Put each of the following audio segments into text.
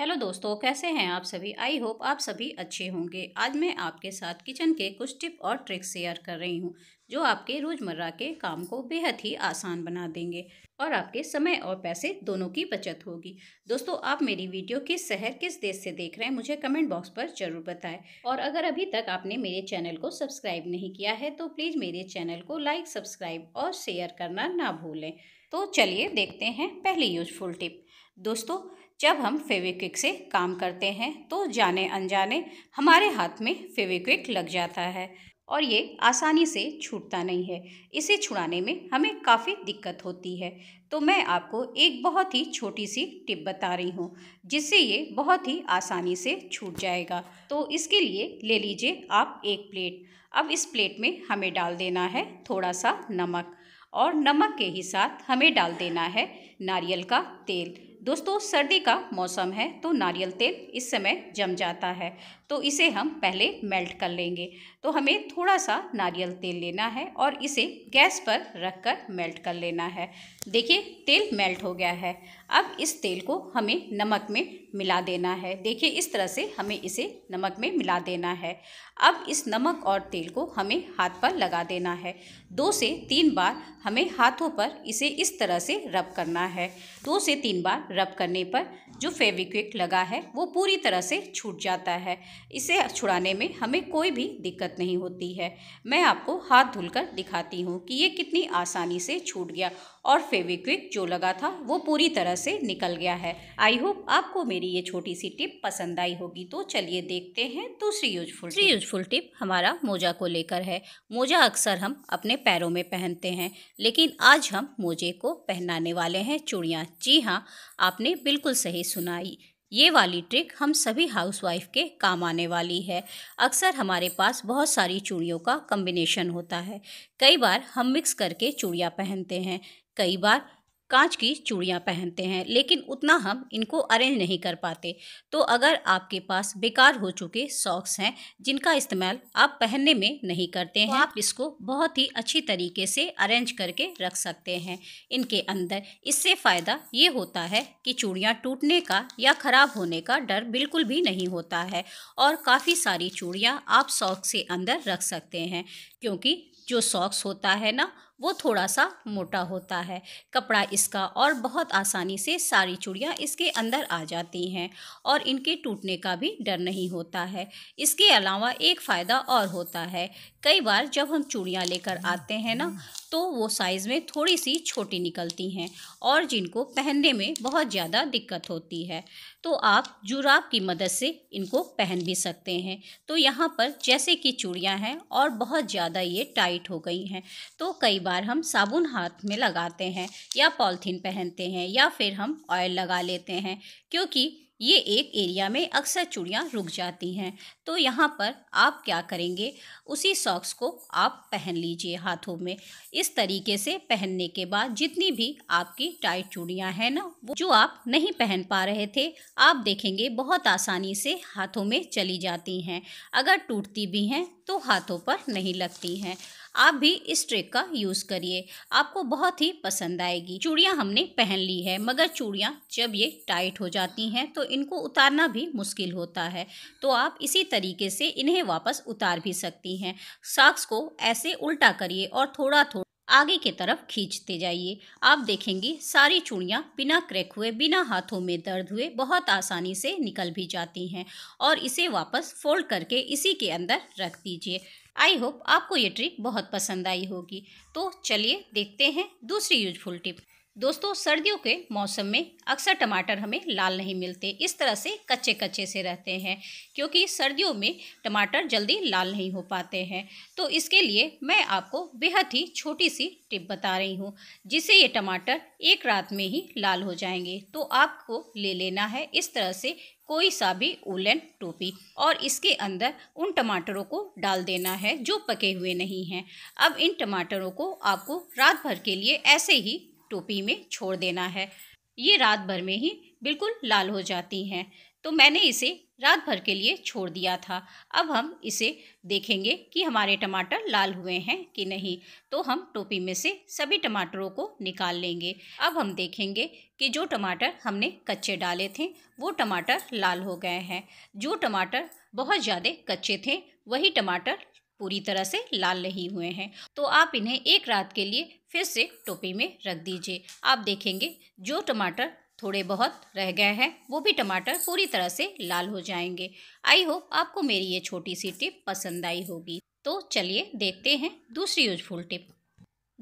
hello दोस्तों कैसे हैं आप सभी आई होप आप सभी अच्छे होंगे आज मैं आपके साथ किचन के कुछ टिप और ट्रिक्स शेयर कर रही हूं जो आपके रोज़मर्रा के काम को बेहद ही आसान बना देंगे और आपके समय और पैसे दोनों की बचत होगी दोस्तों आप मेरी वीडियो किस शहर किस देश से देख रहे हैं मुझे कमेंट बॉक्स पर जरूर बताएं और अगर अभी तक आपने मेरे चैनल को सब्सक्राइब नहीं किया है तो प्लीज़ मेरे चैनल को लाइक सब्सक्राइब और शेयर करना ना भूलें तो चलिए देखते हैं पहली यूजफुल टिप दोस्तों जब हम फेविक्विक से काम करते हैं तो जाने अनजाने हमारे हाथ में फेविक्विक लग जाता है और ये आसानी से छूटता नहीं है इसे छुड़ाने में हमें काफ़ी दिक्कत होती है तो मैं आपको एक बहुत ही छोटी सी टिप बता रही हूँ जिससे ये बहुत ही आसानी से छूट जाएगा तो इसके लिए ले लीजिए आप एक प्लेट अब इस प्लेट में हमें डाल देना है थोड़ा सा नमक और नमक के ही साथ हमें डाल देना है नारियल का तेल दोस्तों सर्दी का मौसम है तो नारियल तेल इस समय जम जाता है तो इसे हम पहले मेल्ट कर लेंगे तो हमें थोड़ा सा नारियल तेल लेना है और इसे गैस पर रख कर मेल्ट कर लेना है देखिए तेल मेल्ट हो गया है अब इस तेल को हमें नमक में मिला देना है देखिए इस तरह से हमें इसे नमक में मिला देना है अब इस नमक और तेल को हमें हाथ पर लगा देना है दो से तीन बार हमें हाथों पर इसे इस तरह से रब करना है दो से तीन बार रब करने पर जो फेविक्विक लगा है वो पूरी तरह से छूट जाता है इसे छुड़ाने में हमें कोई भी दिक्कत नहीं होती है मैं आपको हाथ धुलकर दिखाती हूँ कि ये कितनी आसानी से छूट गया और फेविक्विक जो लगा था वो पूरी तरह से निकल गया है आई होप आपको मेरी ये छोटी सी टिप पसंद आई होगी तो चलिए देखते हैं दूसरी यूजफुल दूसरी यूजफुल टिप हमारा मोजा को लेकर है मोजा अक्सर हम अपने पैरों में पहनते हैं लेकिन आज हम मोजे को पहनाने वाले हैं चूड़ियाँ जी हाँ आपने बिल्कुल सही सुनाई ये वाली ट्रिक हम सभी हाउसवाइफ के काम आने वाली है अक्सर हमारे पास बहुत सारी चूड़ियों का कम्बिनेशन होता है कई बार हम मिक्स करके चूड़ियाँ पहनते हैं कई बार कांच की चूड़ियाँ पहनते हैं लेकिन उतना हम इनको अरेंज नहीं कर पाते तो अगर आपके पास बेकार हो चुके सॉक्स हैं जिनका इस्तेमाल आप पहनने में नहीं करते तो हैं आप इसको बहुत ही अच्छी तरीके से अरेंज करके रख सकते हैं इनके अंदर इससे फ़ायदा ये होता है कि चूड़ियाँ टूटने का या ख़राब होने का डर बिल्कुल भी नहीं होता है और काफ़ी सारी चूड़ियाँ आप सॉक्स के अंदर रख सकते हैं क्योंकि जो सॉक्स होता है ना वो थोड़ा सा मोटा होता है कपड़ा इसका और बहुत आसानी से सारी चूड़ियाँ इसके अंदर आ जाती हैं और इनके टूटने का भी डर नहीं होता है इसके अलावा एक फ़ायदा और होता है कई बार जब हम चूड़ियाँ लेकर आते हैं ना तो वो साइज़ में थोड़ी सी छोटी निकलती हैं और जिनको पहनने में बहुत ज़्यादा दिक्कत होती है तो आप जुराब की मदद से इनको पहन भी सकते हैं तो यहाँ पर जैसे कि चूड़ियाँ हैं और बहुत ज़्यादा ये टाइट हो गई हैं तो कई बार हम साबुन हाथ में लगाते हैं या पॉलिथीन पहनते हैं या फिर हम ऑयल लगा लेते हैं क्योंकि ये एक एरिया में अक्सर चूड़ियाँ रुक जाती हैं तो यहाँ पर आप क्या करेंगे उसी सॉक्स को आप पहन लीजिए हाथों में इस तरीके से पहनने के बाद जितनी भी आपकी टाइट चूड़ियाँ हैं ना वो जो आप नहीं पहन पा रहे थे आप देखेंगे बहुत आसानी से हाथों में चली जाती हैं अगर टूटती भी हैं तो हाथों पर नहीं लगती हैं आप भी इस ट्रिक का यूज़ करिए आपको बहुत ही पसंद आएगी चूड़ियाँ हमने पहन ली है मगर चूड़ियाँ जब ये टाइट हो जाती हैं तो इनको उतारना भी मुश्किल होता है तो आप इसी तरीके से इन्हें वापस उतार भी सकती हैं साक्स को ऐसे उल्टा करिए और थोड़ा थोड़ा आगे की तरफ खींचते जाइए आप देखेंगे सारी चूड़ियाँ बिना क्रैक हुए बिना हाथों में दर्द हुए बहुत आसानी से निकल भी जाती हैं और इसे वापस फोल्ड करके इसी के अंदर रख दीजिए आई होप आपको ये ट्रिक बहुत पसंद आई होगी तो चलिए देखते हैं दूसरी यूजफुल टिप दोस्तों सर्दियों के मौसम में अक्सर टमाटर हमें लाल नहीं मिलते इस तरह से कच्चे कच्चे से रहते हैं क्योंकि सर्दियों में टमाटर जल्दी लाल नहीं हो पाते हैं तो इसके लिए मैं आपको बेहद ही छोटी सी टिप बता रही हूँ जिससे ये टमाटर एक रात में ही लाल हो जाएंगे तो आपको ले लेना है इस तरह से कोई सा भी ओलन टोपी और इसके अंदर उन टमाटरों को डाल देना है जो पके हुए नहीं हैं अब इन टमाटरों को आपको रात भर के लिए ऐसे ही टोपी में छोड़ देना है ये रात भर में ही बिल्कुल लाल हो जाती हैं तो मैंने इसे रात भर के लिए छोड़ दिया था अब हम इसे देखेंगे कि हमारे टमाटर लाल हुए हैं कि नहीं तो हम टोपी में से सभी टमाटरों को निकाल लेंगे अब हम देखेंगे कि जो टमाटर हमने कच्चे डाले थे वो टमाटर लाल हो गए हैं जो टमाटर बहुत ज़्यादा कच्चे थे वही टमाटर पूरी तरह से लाल नहीं हुए हैं तो आप इन्हें एक रात के लिए फिर से टोपी में रख दीजिए आप देखेंगे जो टमाटर थोड़े बहुत रह गए हैं वो भी टमाटर पूरी तरह से लाल हो जाएंगे आई होप आपको मेरी ये छोटी सी टिप पसंद आई होगी तो चलिए देखते हैं दूसरी यूजफुल टिप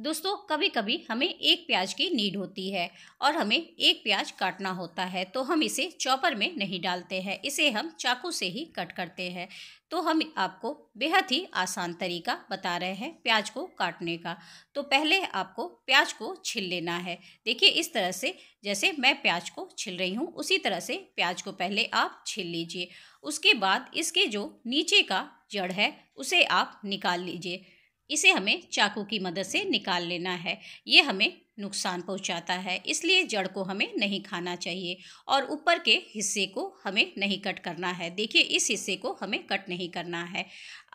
दोस्तों कभी कभी हमें एक प्याज की नीड होती है और हमें एक प्याज काटना होता है तो हम इसे चॉपर में नहीं डालते हैं इसे हम चाकू से ही कट करते हैं तो हम आपको बेहद ही आसान तरीका बता रहे हैं प्याज को काटने का तो पहले आपको प्याज को छिल लेना है देखिए इस तरह से जैसे मैं प्याज को छिल रही हूँ उसी तरह से प्याज को पहले आप छिल लीजिए उसके बाद इसके जो नीचे का जड़ है उसे आप निकाल लीजिए इसे हमें चाकू की मदद से निकाल लेना है ये हमें नुकसान पहुंचाता है इसलिए जड़ को हमें नहीं खाना चाहिए और ऊपर के हिस्से को हमें नहीं कट करना है देखिए इस हिस्से को हमें कट नहीं करना है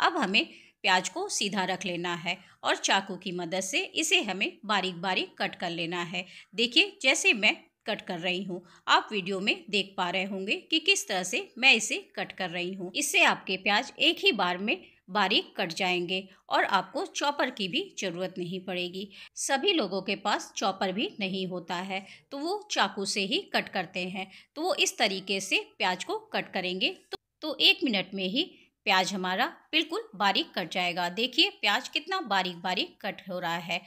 अब हमें प्याज को सीधा रख लेना है और चाकू की मदद से इसे हमें बारीक बारीक कट कर लेना है देखिए जैसे मैं कट कर रही हूँ आप वीडियो में देख पा रहे होंगे कि किस तरह से मैं इसे कट कर रही हूँ इससे आपके प्याज एक ही बार में बारीक कट जाएंगे और आपको चॉपर की भी ज़रूरत नहीं पड़ेगी सभी लोगों के पास चॉपर भी नहीं होता है तो वो चाकू से ही कट करते हैं तो वो इस तरीके से प्याज को कट करेंगे तो, तो एक मिनट में ही प्याज हमारा बिल्कुल बारीक कट जाएगा देखिए प्याज कितना बारीक बारीक कट हो रहा है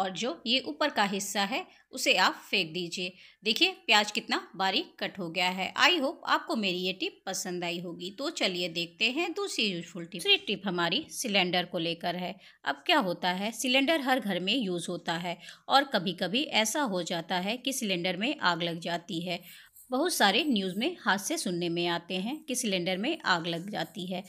और जो ये ऊपर का हिस्सा है उसे आप फेंक दीजिए देखिए प्याज कितना बारीक कट हो गया है आई होप आपको मेरी ये टिप पसंद आई होगी तो चलिए देखते हैं दूसरी यूजफुल टिप दूसरी टिप हमारी सिलेंडर को लेकर है अब क्या होता है सिलेंडर हर घर में यूज़ होता है और कभी कभी ऐसा हो जाता है कि सिलेंडर में आग लग जाती है बहुत सारे न्यूज़ में हादसे सुनने में आते हैं कि सिलेंडर में आग लग जाती है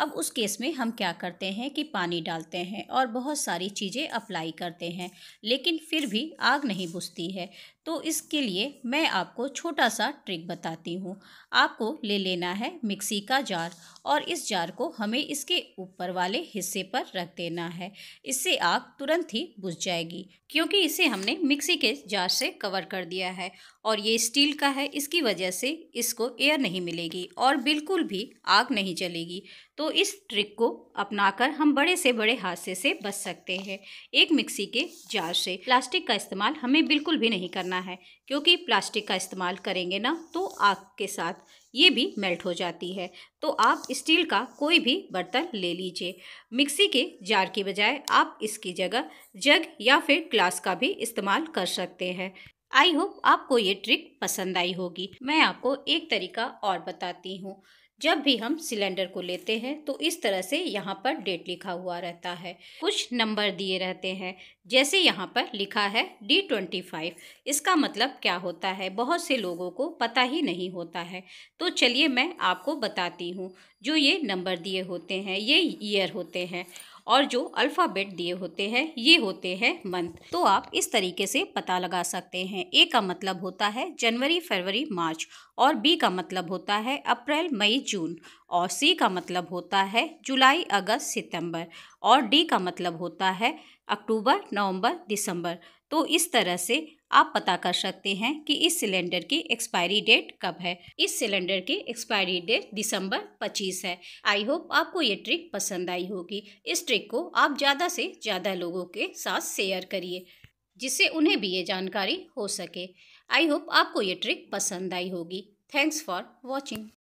अब उस केस में हम क्या करते हैं कि पानी डालते हैं और बहुत सारी चीज़ें अप्लाई करते हैं लेकिन फिर भी आग नहीं बुझती है तो इसके लिए मैं आपको छोटा सा ट्रिक बताती हूँ आपको ले लेना है मिक्सी का जार और इस जार को हमें इसके ऊपर वाले हिस्से पर रख देना है इससे आग तुरंत ही बुझ जाएगी क्योंकि इसे हमने मिक्सी के जार से कवर कर दिया है और ये स्टील का है इसकी वजह से इसको एयर नहीं मिलेगी और बिल्कुल भी आग नहीं जलेगी तो तो इस ट्रिक को अपनाकर हम बड़े से बड़े हादसे से बच सकते हैं एक मिक्सी के जार से प्लास्टिक का इस्तेमाल हमें बिल्कुल भी नहीं करना है क्योंकि प्लास्टिक का इस्तेमाल करेंगे ना तो आग के साथ ये भी मेल्ट हो जाती है तो आप स्टील का कोई भी बर्तन ले लीजिए मिक्सी के जार की बजाय आप इसकी जगह जग या फिर ग्लास का भी इस्तेमाल कर सकते हैं आई होप आपको ये ट्रिक पसंद आई होगी मैं आपको एक तरीका और बताती हूँ जब भी हम सिलेंडर को लेते हैं तो इस तरह से यहाँ पर डेट लिखा हुआ रहता है कुछ नंबर दिए रहते हैं जैसे यहाँ पर लिखा है डी ट्वेंटी फाइव इसका मतलब क्या होता है बहुत से लोगों को पता ही नहीं होता है तो चलिए मैं आपको बताती हूँ जो ये नंबर दिए होते हैं ये ईयर होते हैं और जो अल्फ़ाबेट दिए होते हैं ये होते हैं मंथ तो आप इस तरीके से पता लगा सकते हैं ए का मतलब होता है जनवरी फरवरी मार्च और बी का मतलब होता है अप्रैल मई जून और सी का मतलब होता है जुलाई अगस्त सितंबर और डी का मतलब होता है अक्टूबर नवंबर दिसंबर तो इस तरह से आप पता कर सकते हैं कि इस सिलेंडर की एक्सपायरी डेट कब है इस सिलेंडर की एक्सपायरी डेट दिसंबर 25 है आई होप आपको ये ट्रिक पसंद आई होगी इस ट्रिक को आप ज़्यादा से ज़्यादा लोगों के साथ शेयर करिए जिससे उन्हें भी ये जानकारी हो सके आई होप आपको ये ट्रिक पसंद आई होगी थैंक्स फॉर वॉचिंग